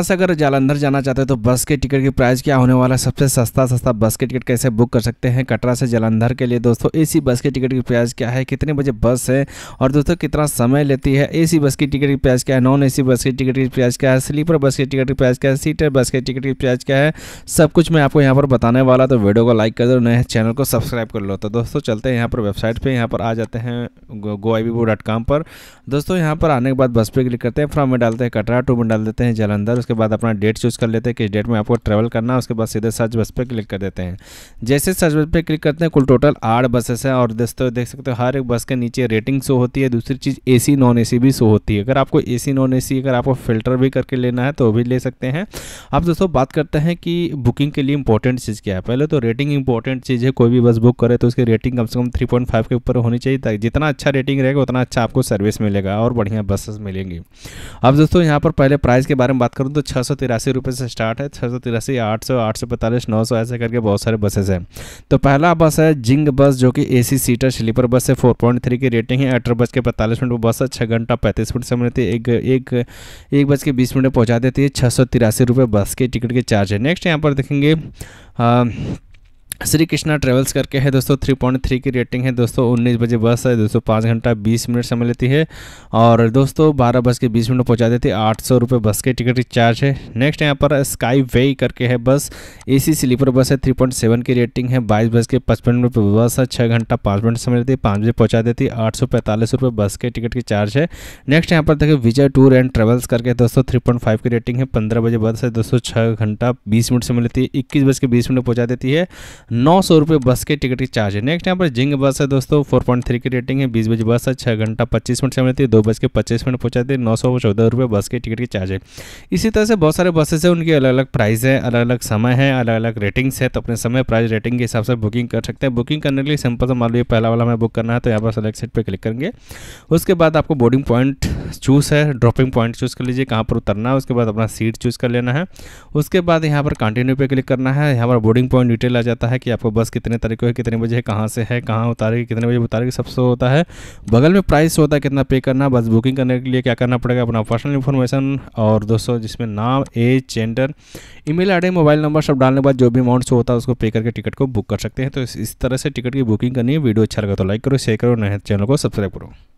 बस अगर जालंधर जाना चाहते हैं तो बस के टिकट की प्राइस क्या होने वाला है सबसे सस्ता सस्ता बस के टिकट कैसे बुक कर सकते हैं कटरा से जालंधर के लिए दोस्तों एसी बस के टिकट की प्राइस क्या है कितने बजे बस है और दोस्तों कितना समय लेती है एसी बस की टिकट की प्राइस क्या है नॉन एसी बस की टिकट की प्राइस क्या है स्लीपर बस की टिकट की प्राइस क्या है सीटर बस के टिकट की प्राइस क्या है सब कुछ मैं आपको यहाँ पर बताने वाला तो वीडियो को लाइक कर दो नए चैनल को सब्सक्राइब कर लो तो दोस्तों चलते हैं यहाँ पर वेबसाइट पर यहाँ पर आ जाते हैं गो पर दोस्तों यहाँ पर आने के बाद बस पर क्लिक करते हैं फ्रॉम में डालते हैं कटरा टू में डाल देते हैं जालंधर उसके बाद अपना डेट चूज़ कर लेते हैं किस डेट में आपको ट्रैवल करना है उसके बाद सीधे सर्च बस पर क्लिक कर देते हैं जैसे सर्च बस पर क्लिक करते हैं कुल टोटल आठ बसेस हैं और दोस्तों देख सकते हो हर एक बस के नीचे रेटिंग शो होती है दूसरी चीज़ ए नॉन ए भी शो होती है अगर आपको ए नॉन ए अगर आपको फिल्टर भी करके लेना है तो भी ले सकते हैं अब दोस्तों बात करते हैं कि बुकिंग के लिए इंपॉर्टेंट चीज़ क्या है पहले तो रेटिंग इंपॉर्टेंट चीज़ है कोई भी बस बुक करे तो उसकी रेटिंग कम से कम थ्री पॉइंट फाइव के ऊपर होनी चाहिए ताकि जितना अच्छा रेटिंग रहेगा उतना अच्छा आपको सर्विस मिलेगा और बढ़िया बसेस मिलेंगी अब दोस्तों यहाँ पर पहले प्राइस के बारे में बात करूँ तो छः सौ तिरासी रुपये से स्टार्ट है छः सौ तिरासी आठ सौ आठ सौ पैंतालीस नौ सौ ऐसे करके बहुत सारे बसेस हैं तो पहला बस है जिंग बस जो कि ए सी सीटर स्लीपर बस है फोर पॉइंट थ्री की रेटिंग है अठारह बज के पैंतालीस मिनट वो बस है छः घंटा पैंतीस मिनट से मिलती है एक एक एक बज के बीस मिनट पहुँचा देती है छः सौ तिरासी रुपये बस के टिकट के चार्ज है नेक्स्ट यहाँ पर देखेंगे श्री कृष्णा ट्रेवल्स करके है दोस्तों 3.3 की रेटिंग है दोस्तों 19 बजे बस है दोस्तों पाँच घंटा 20 मिनट समय लेती है और दोस्तों बारह बज के बीस मिनट पहुँचा देती है आठ सौ बस के टिकट की चार्ज है नेक्स्ट यहाँ पर स्काई वे करके है बस एसी स्लीपर बस है 3.7 की रेटिंग है बाईस बज के पचपन मिनट पर बस है छः घंटा पाँच मिनट समय लेती है पाँच बजे पहुँचा देती है आठ बस के टिकट की चार्ज है नेक्स्ट यहाँ पर देखिए विजय टूर एंड ट्रेवल्स करके दोस्तों थ्री की रेटिंग है पंद्रह बजे बस है दोस्तों छः घंटा बीस मिनट समय लेती है इक्कीस बज के बीस मिनट पहुँचा देती है नौ सौ रुपये बस के टिकट की चार्ज है नेक्स्ट यहाँ पर जिंग बस है दोस्तों फोर पॉइंट थ्री की रेटिंग है बीस बजे बस है छः घंटा पच्चीस मिनट से मिलती है दो बज के पच्चीस मिनट पहुँचाती है नौ सौ चौदह रुपये बस के टिकट की चार्ज है इसी तरह से बहुत सारे बसेस हैं उनकी अलग अलग प्राइस है अलग अलग समय है अलग अलग रेटिंग्स है तो अपने समय प्राइस रेटिंग के हिसाब से बुकिंग कर सकते हैं बुकिंग करने के लिए सिंपल से मान लीजिए पहला वाला हमें बुक करना है तो यहाँ पर सेलेक्ट सीट पर क्लिक करेंगे उसके बाद आपको बोर्डिंग पॉइंट चूज़ है ड्रॉपिंग पॉइंट चूज़ कर लीजिए कहाँ पर उतरना है उसके बाद अपना सीट चूज़ कर लेना है उसके बाद यहाँ पर कंटिन्यू पे क्लिक करना है यहाँ पर बोर्डिंग पॉइंट डिटेल आ जाता है कि आपको बस कितने तारीख को है कितने बजे है कहाँ से है कहाँ उतारेगी कितने बजे उतारेगी सब होता है बगल में प्राइस होता है कितना पे करना बस बुकिंग करने के लिए क्या करना पड़ेगा अपना पर्सनल इन्फॉर्मेशन और दोस्तों जिसमें नाम age gender email mail mobile number सब डालने के बाद जो भी अमाउंट शो होता है उसको पे करके टिकट को बुक कर सकते हैं तो इस तरह से टिकट की बुकिंग करनी है वीडियो अच्छा लगा तो लाइक करो शेयर करो नए तो चैनल को सब्सक्राइब करो